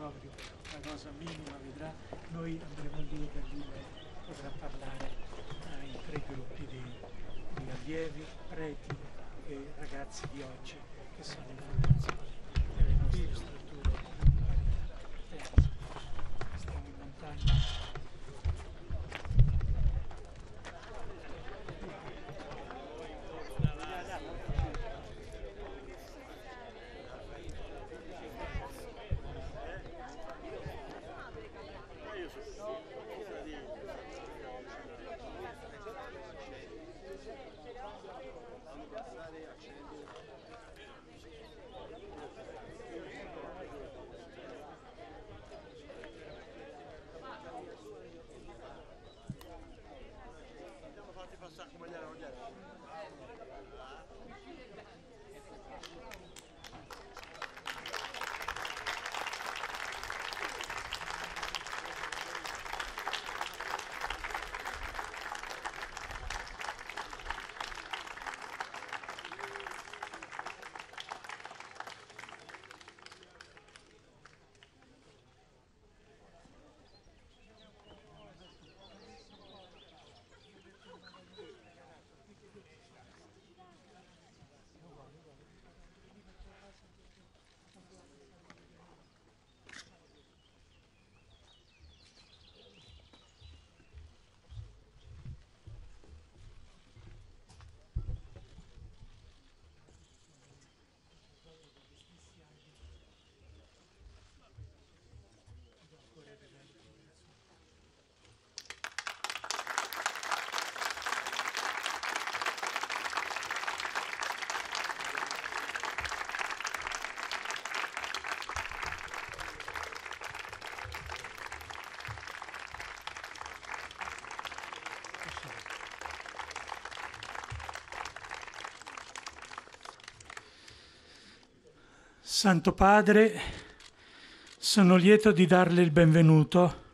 proprio una cosa minima, vedrà, noi andremo lì per lì potrà parlare ai eh, tre gruppi di, di allievi, preti e ragazzi di oggi che sono in formazione delle nostre strutture. Santo Padre, sono lieto di darle il benvenuto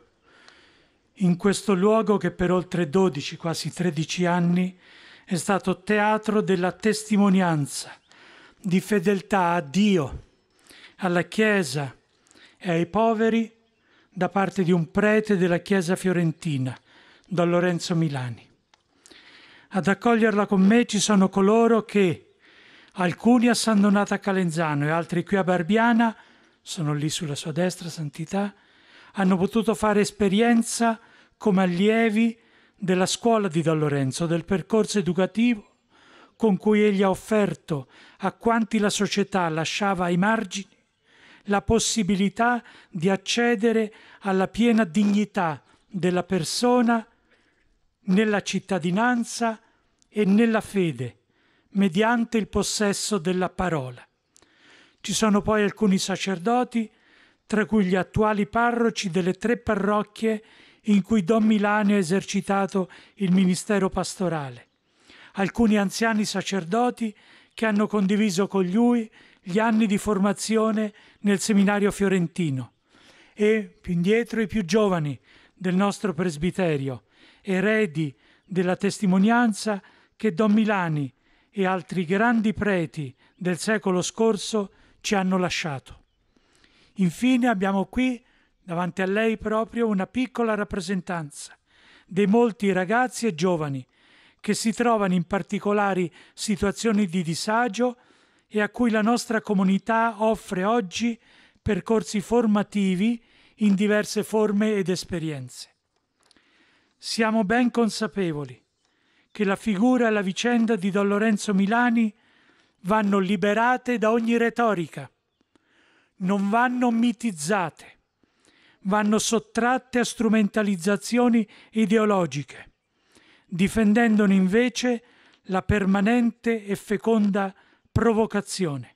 in questo luogo che per oltre 12, quasi 13 anni è stato teatro della testimonianza di fedeltà a Dio, alla Chiesa e ai poveri da parte di un prete della Chiesa fiorentina, Don Lorenzo Milani. Ad accoglierla con me ci sono coloro che, alcuni a San Donato a Calenzano e altri qui a Barbiana, sono lì sulla sua destra, Santità, hanno potuto fare esperienza come allievi della scuola di Don Lorenzo, del percorso educativo con cui egli ha offerto a quanti la società lasciava ai margini la possibilità di accedere alla piena dignità della persona nella cittadinanza e nella fede mediante il possesso della parola. Ci sono poi alcuni sacerdoti, tra cui gli attuali parroci delle tre parrocchie in cui Don Milani ha esercitato il ministero pastorale, alcuni anziani sacerdoti che hanno condiviso con lui gli anni di formazione nel seminario fiorentino e, più indietro, i più giovani del nostro presbiterio, eredi della testimonianza che Don Milani e altri grandi preti del secolo scorso ci hanno lasciato. Infine abbiamo qui davanti a lei proprio una piccola rappresentanza dei molti ragazzi e giovani che si trovano in particolari situazioni di disagio e a cui la nostra comunità offre oggi percorsi formativi in diverse forme ed esperienze. Siamo ben consapevoli che la figura e la vicenda di Don Lorenzo Milani vanno liberate da ogni retorica, non vanno mitizzate, vanno sottratte a strumentalizzazioni ideologiche, difendendone invece la permanente e feconda provocazione.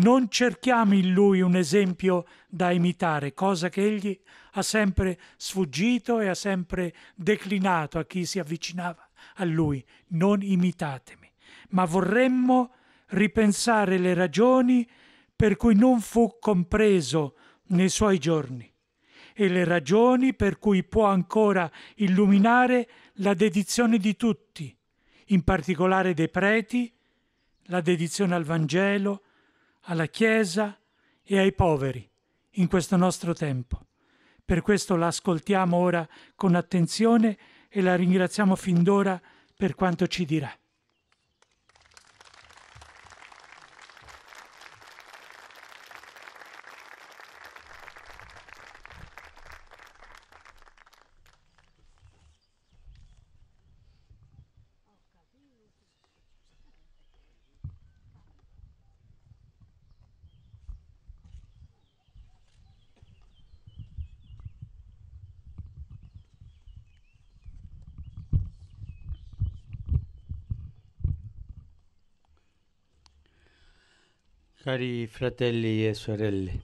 Non cerchiamo in lui un esempio da imitare, cosa che egli ha sempre sfuggito e ha sempre declinato a chi si avvicinava a lui, non imitatemi, ma vorremmo ripensare le ragioni per cui non fu compreso nei suoi giorni e le ragioni per cui può ancora illuminare la dedizione di tutti, in particolare dei preti, la dedizione al Vangelo, alla Chiesa e ai poveri in questo nostro tempo. Per questo la ascoltiamo ora con attenzione e la ringraziamo fin d'ora per quanto ci dirà. Cari fratelli e sorelle,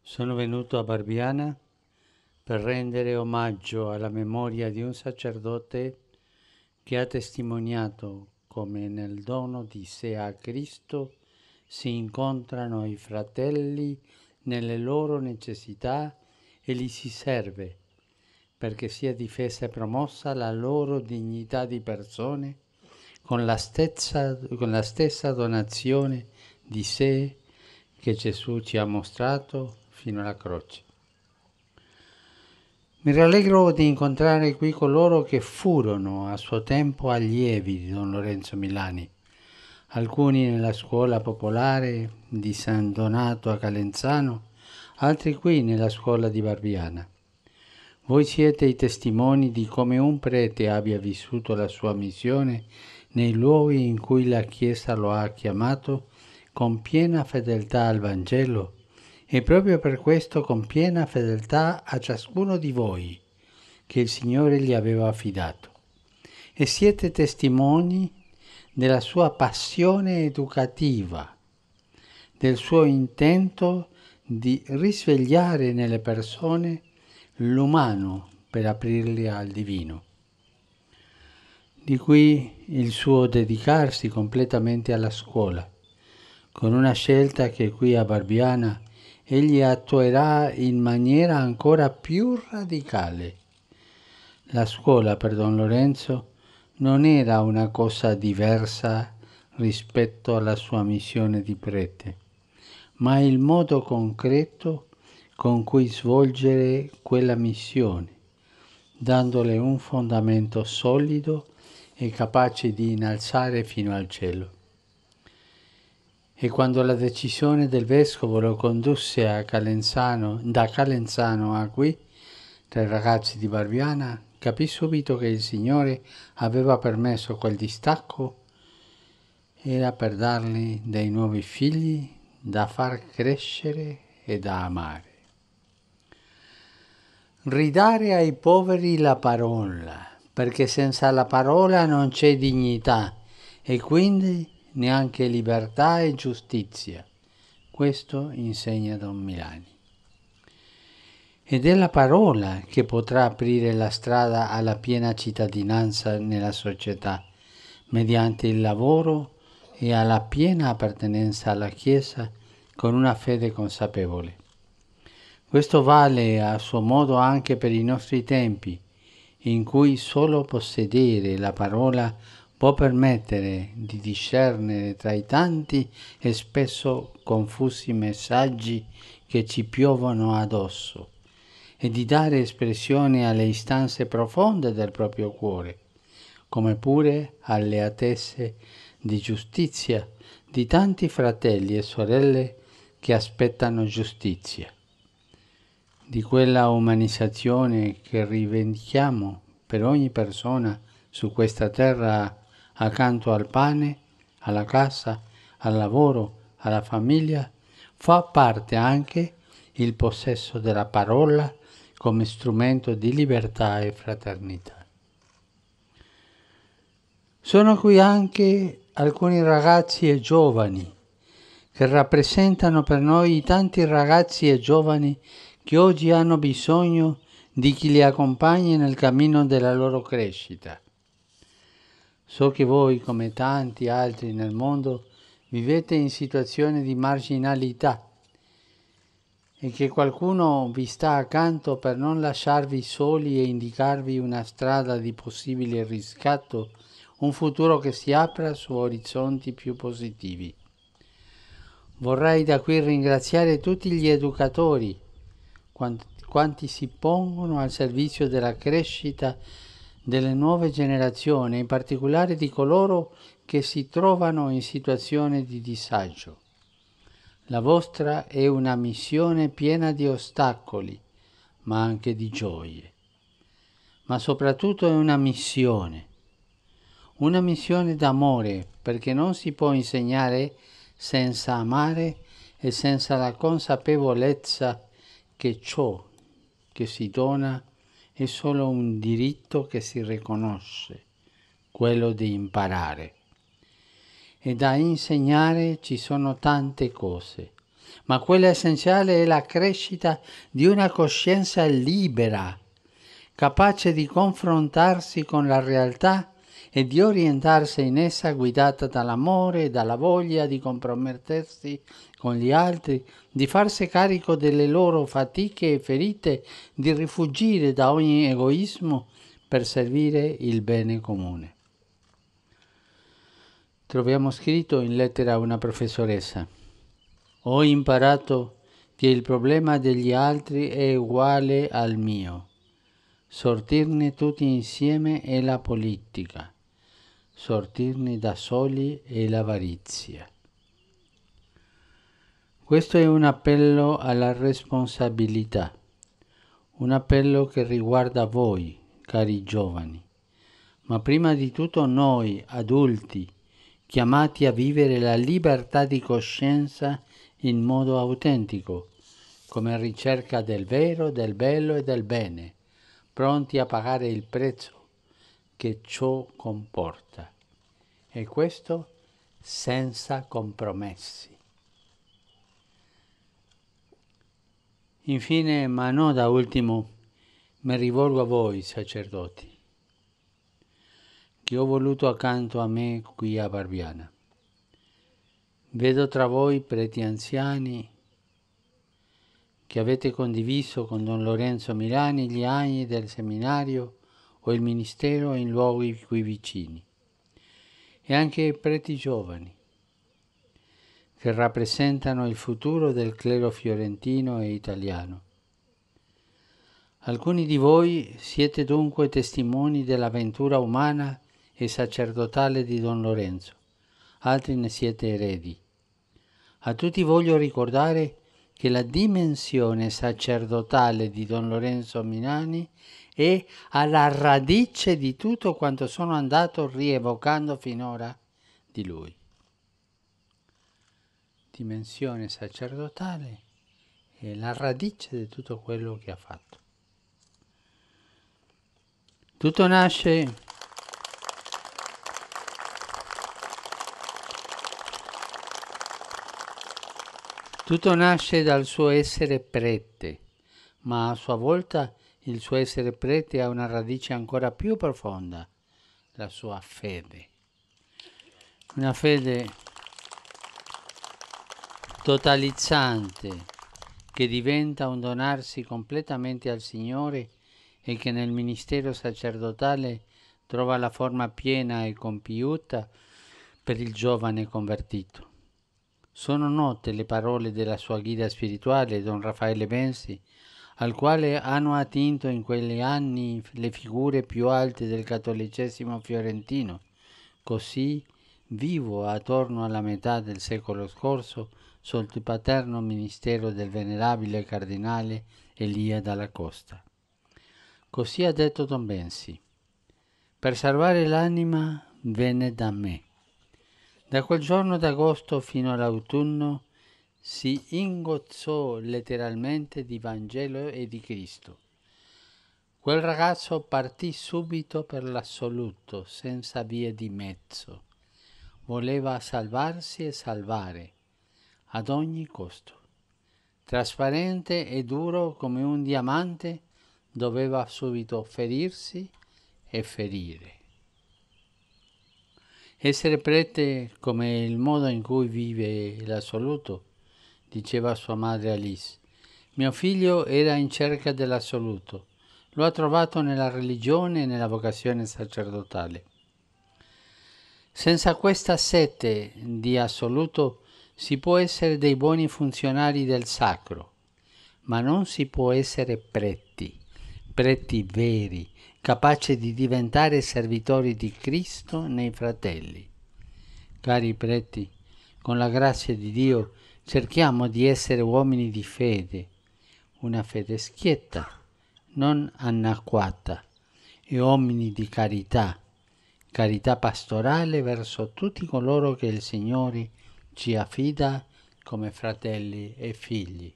sono venuto a Barbiana per rendere omaggio alla memoria di un sacerdote che ha testimoniato come nel dono di sé a Cristo si incontrano i fratelli nelle loro necessità e li si serve perché sia difesa e promossa la loro dignità di persone con la stessa, con la stessa donazione di sé che Gesù ci ha mostrato fino alla croce. Mi rallegro di incontrare qui coloro che furono a suo tempo allievi di Don Lorenzo Milani, alcuni nella scuola popolare di San Donato a Calenzano, altri qui nella scuola di Barbiana. Voi siete i testimoni di come un prete abbia vissuto la sua missione nei luoghi in cui la Chiesa lo ha chiamato con piena fedeltà al Vangelo e proprio per questo con piena fedeltà a ciascuno di voi che il Signore gli aveva affidato. E siete testimoni della sua passione educativa, del suo intento di risvegliare nelle persone l'umano per aprirli al divino. Di qui il suo dedicarsi completamente alla scuola, con una scelta che qui a Barbiana egli attuerà in maniera ancora più radicale. La scuola per Don Lorenzo non era una cosa diversa rispetto alla sua missione di prete, ma il modo concreto con cui svolgere quella missione, dandole un fondamento solido e capace di innalzare fino al cielo. E quando la decisione del vescovo lo condusse Calenzano, da Calenzano a qui, tra i ragazzi di Barbiana, capì subito che il Signore aveva permesso quel distacco era per dargli dei nuovi figli da far crescere e da amare. Ridare ai poveri la parola perché senza la parola non c'è dignità e quindi neanche libertà e giustizia. Questo insegna Don Milani. Ed è la parola che potrà aprire la strada alla piena cittadinanza nella società, mediante il lavoro e alla piena appartenenza alla Chiesa con una fede consapevole. Questo vale a suo modo anche per i nostri tempi, in cui solo possedere la parola può permettere di discernere tra i tanti e spesso confusi messaggi che ci piovono addosso e di dare espressione alle istanze profonde del proprio cuore, come pure alle attese di giustizia di tanti fratelli e sorelle che aspettano giustizia di quella umanizzazione che rivendichiamo per ogni persona su questa terra accanto al pane, alla casa, al lavoro, alla famiglia, fa parte anche il possesso della parola come strumento di libertà e fraternità. Sono qui anche alcuni ragazzi e giovani che rappresentano per noi i tanti ragazzi e giovani che oggi hanno bisogno di chi li accompagni nel cammino della loro crescita. So che voi, come tanti altri nel mondo, vivete in situazioni di marginalità e che qualcuno vi sta accanto per non lasciarvi soli e indicarvi una strada di possibile riscatto, un futuro che si apra su orizzonti più positivi. Vorrei da qui ringraziare tutti gli educatori quanti, quanti si pongono al servizio della crescita delle nuove generazioni, in particolare di coloro che si trovano in situazione di disagio. La vostra è una missione piena di ostacoli, ma anche di gioie. Ma soprattutto è una missione, una missione d'amore, perché non si può insegnare senza amare e senza la consapevolezza che ciò che si dona è solo un diritto che si riconosce, quello di imparare. E da insegnare ci sono tante cose, ma quella essenziale è la crescita di una coscienza libera, capace di confrontarsi con la realtà e di orientarsi in essa guidata dall'amore e dalla voglia di compromettersi con gli altri, di farsi carico delle loro fatiche e ferite, di rifugire da ogni egoismo per servire il bene comune. Troviamo scritto in lettera a una professoressa. Ho imparato che il problema degli altri è uguale al mio. Sortirne tutti insieme è la politica sortirne da soli e l'avarizia. Questo è un appello alla responsabilità, un appello che riguarda voi, cari giovani, ma prima di tutto noi, adulti, chiamati a vivere la libertà di coscienza in modo autentico, come ricerca del vero, del bello e del bene, pronti a pagare il prezzo che ciò comporta e questo senza compromessi. Infine, ma non da ultimo, mi rivolgo a voi, sacerdoti, che ho voluto accanto a me qui a Barbiana. Vedo tra voi preti anziani che avete condiviso con Don Lorenzo Milani gli anni del seminario o il ministero in luoghi qui vicini, e anche i preti giovani, che rappresentano il futuro del clero fiorentino e italiano. Alcuni di voi siete dunque testimoni dell'avventura umana e sacerdotale di Don Lorenzo, altri ne siete eredi. A tutti voglio ricordare che la dimensione sacerdotale di Don Lorenzo Minani e alla radice di tutto quanto sono andato rievocando finora di lui. Dimensione sacerdotale è la radice di tutto quello che ha fatto. Tutto nasce Tutto nasce dal suo essere prete, ma a sua volta il suo essere prete ha una radice ancora più profonda, la sua fede. Una fede totalizzante che diventa un donarsi completamente al Signore e che nel ministero sacerdotale trova la forma piena e compiuta per il giovane convertito. Sono note le parole della sua guida spirituale, Don Raffaele Bensi, al quale hanno attinto in quegli anni le figure più alte del cattolicesimo fiorentino, così vivo attorno alla metà del secolo scorso sotto il paterno ministero del venerabile cardinale Elia dalla Costa. Così ha detto Don Bensi, per salvare l'anima venne da me. Da quel giorno d'agosto fino all'autunno si ingozzò letteralmente di Vangelo e di Cristo. Quel ragazzo partì subito per l'assoluto, senza vie di mezzo. Voleva salvarsi e salvare, ad ogni costo. Trasparente e duro come un diamante, doveva subito ferirsi e ferire. Essere prete come il modo in cui vive l'assoluto diceva sua madre Alice. Mio figlio era in cerca dell'assoluto. Lo ha trovato nella religione e nella vocazione sacerdotale. Senza questa sete di assoluto si può essere dei buoni funzionari del sacro, ma non si può essere preti, preti veri, capaci di diventare servitori di Cristo nei fratelli. Cari preti, con la grazia di Dio, Cerchiamo di essere uomini di fede, una fede schietta, non anacquata, e uomini di carità, carità pastorale verso tutti coloro che il Signore ci affida come fratelli e figli.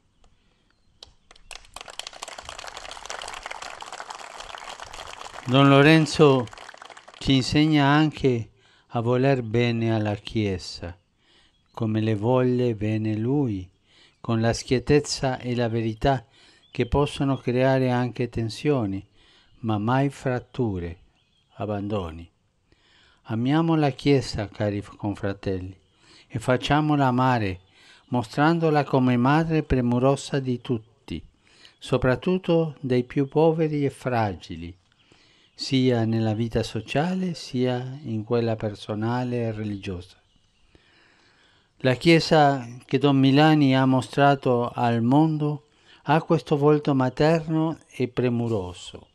Don Lorenzo ci insegna anche a voler bene alla Chiesa come le volle bene lui, con la schiettezza e la verità che possono creare anche tensioni, ma mai fratture, abbandoni. Amiamo la Chiesa, cari confratelli, e facciamola amare, mostrandola come madre premurosa di tutti, soprattutto dei più poveri e fragili, sia nella vita sociale sia in quella personale e religiosa. La Chiesa che Don Milani ha mostrato al mondo ha questo volto materno e premuroso,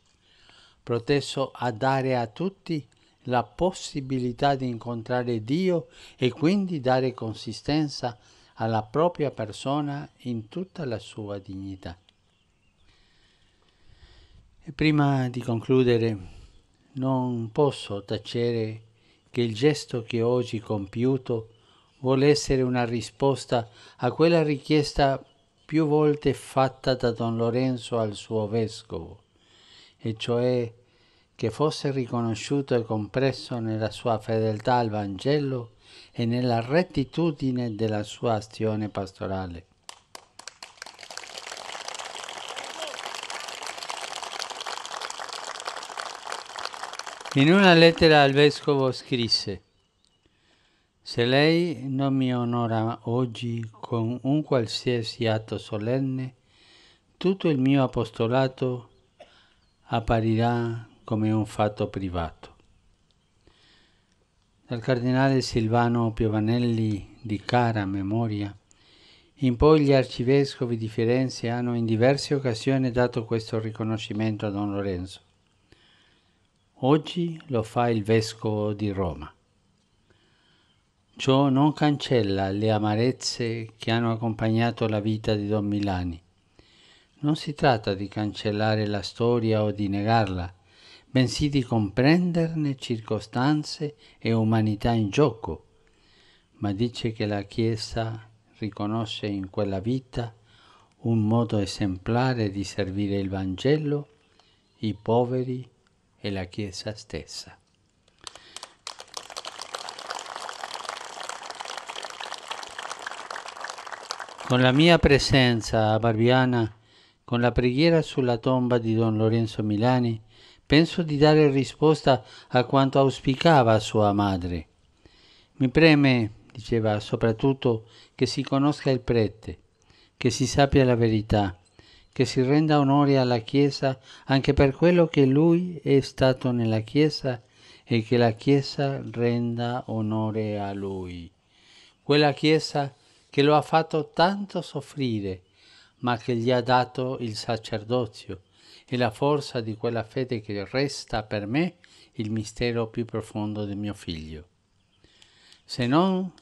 proteso a dare a tutti la possibilità di incontrare Dio e quindi dare consistenza alla propria persona in tutta la sua dignità. E prima di concludere, non posso tacere che il gesto che oggi compiuto vuole essere una risposta a quella richiesta più volte fatta da Don Lorenzo al suo vescovo, e cioè che fosse riconosciuto e compresso nella sua fedeltà al Vangelo e nella rettitudine della sua azione pastorale. In una lettera al vescovo scrisse se lei non mi onora oggi con un qualsiasi atto solenne, tutto il mio apostolato apparirà come un fatto privato. Dal cardinale Silvano Piovanelli di cara memoria, in poi gli arcivescovi di Firenze hanno in diverse occasioni dato questo riconoscimento a Don Lorenzo. Oggi lo fa il vescovo di Roma. Ciò non cancella le amarezze che hanno accompagnato la vita di Don Milani. Non si tratta di cancellare la storia o di negarla, bensì di comprenderne circostanze e umanità in gioco, ma dice che la Chiesa riconosce in quella vita un modo esemplare di servire il Vangelo, i poveri e la Chiesa stessa. Con la mia presenza a Barbiana, con la preghiera sulla tomba di Don Lorenzo Milani, penso di dare risposta a quanto auspicava sua madre. Mi preme, diceva, soprattutto che si conosca il prete, che si sappia la verità, che si renda onore alla Chiesa anche per quello che lui è stato nella Chiesa e che la Chiesa renda onore a lui. Quella Chiesa che lo ha fatto tanto soffrire, ma che gli ha dato il sacerdozio e la forza di quella fede che resta per me il mistero più profondo di mio figlio. Se non,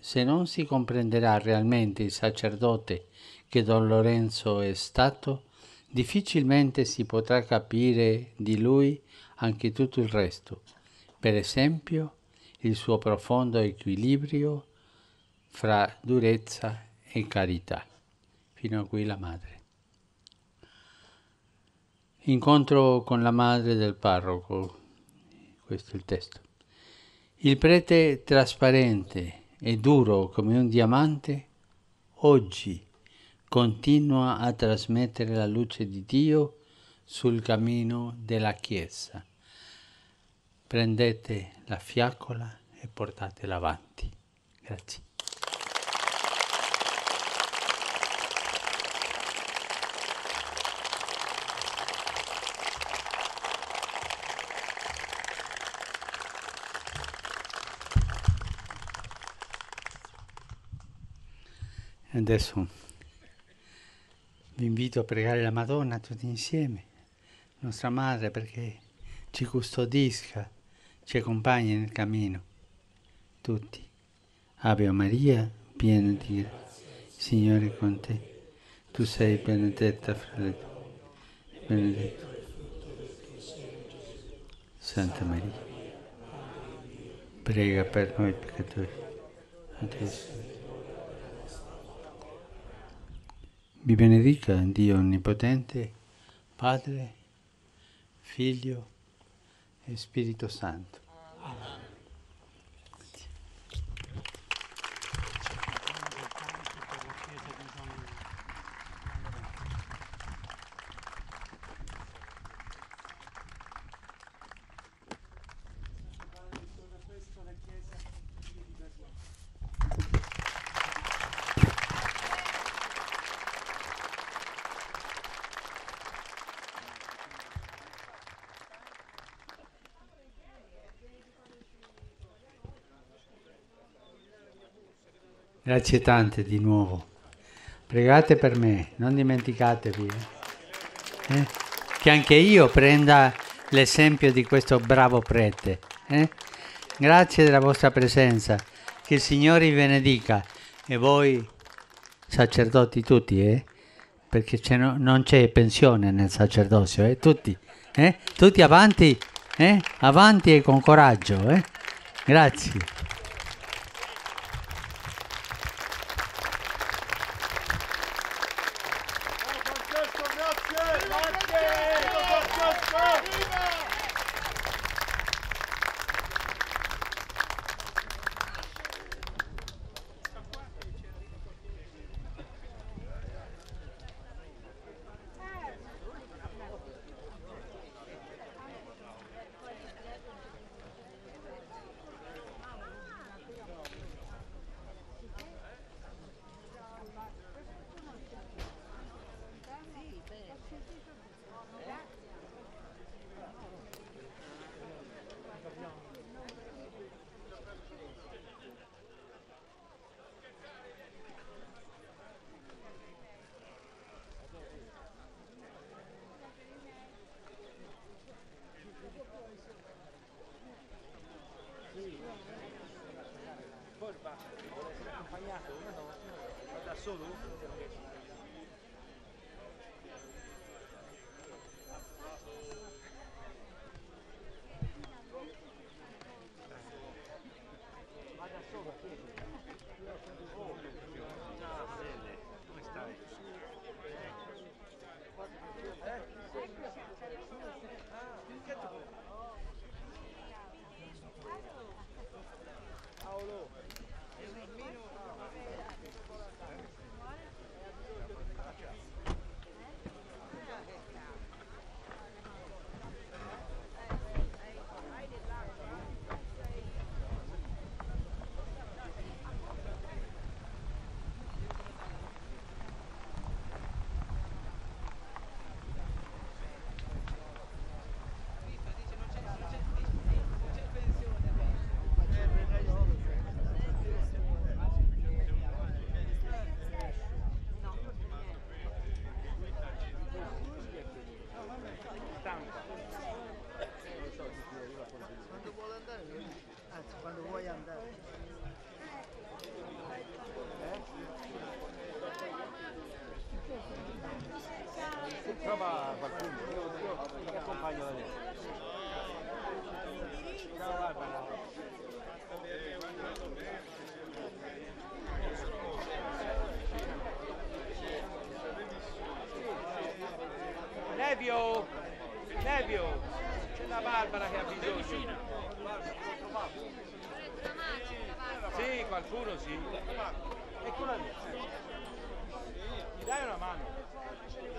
se non si comprenderà realmente il sacerdote che Don Lorenzo è stato, difficilmente si potrà capire di lui anche tutto il resto, per esempio il suo profondo equilibrio fra durezza e carità. Fino a qui la madre. Incontro con la madre del parroco, questo è il testo. Il prete trasparente e duro come un diamante, oggi continua a trasmettere la luce di Dio sul cammino della Chiesa. Prendete la fiaccola e portatela avanti. Grazie. Adesso vi invito a pregare la Madonna tutti insieme, nostra Madre, perché ci custodisca, ci accompagni nel cammino. Tutti. Ave Maria, piena di grazia, Signore è con te. Tu sei benedetta fra le donne, benedetto Santa Maria, prega per noi peccatori, adesso Vi benedica Dio Onnipotente, Padre, Figlio e Spirito Santo. Amen. Grazie tante di nuovo. Pregate per me, non dimenticatevi. Eh? Eh? Che anche io prenda l'esempio di questo bravo prete. Eh? Grazie della vostra presenza. Che il Signore vi benedica. E voi, sacerdoti tutti, eh? perché c'è no, non c'è pensione nel sacerdozio, eh, tutti. Eh? Tutti avanti, avanti e con coraggio. Grazie. Nevio, Nevio, c'è la Barbara che ha bisogno. Sì, qualcuno sì. Eccola lì. Mi dai una mano?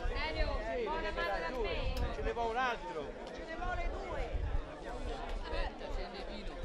Nevio, sì, ne vuole due. Ce ne vuole un altro. Ce ne vuole due. Aspetta, c'è Nevino.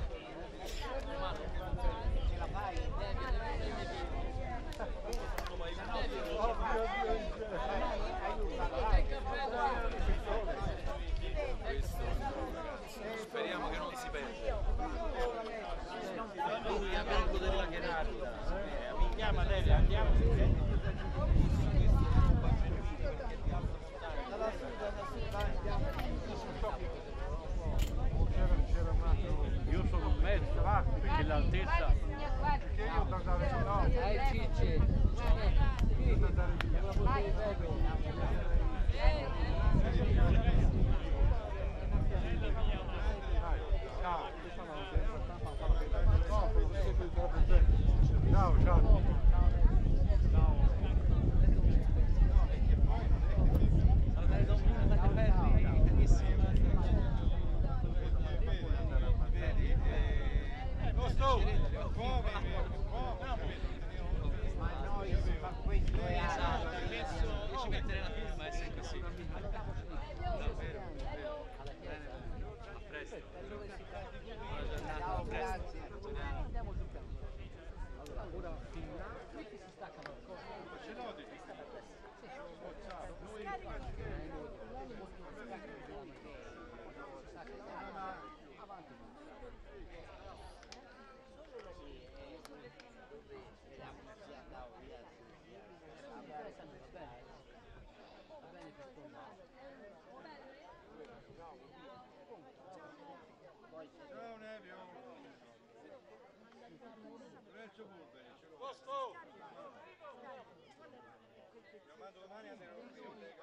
ma noi si fa questo esatto, ha messo no, la firma e sei così davvero a presto buona giornata andiamo giù allora finirà qui si stacca qualcosa ce l'ho di scarico oh, Posto! Chiamando domani andremo a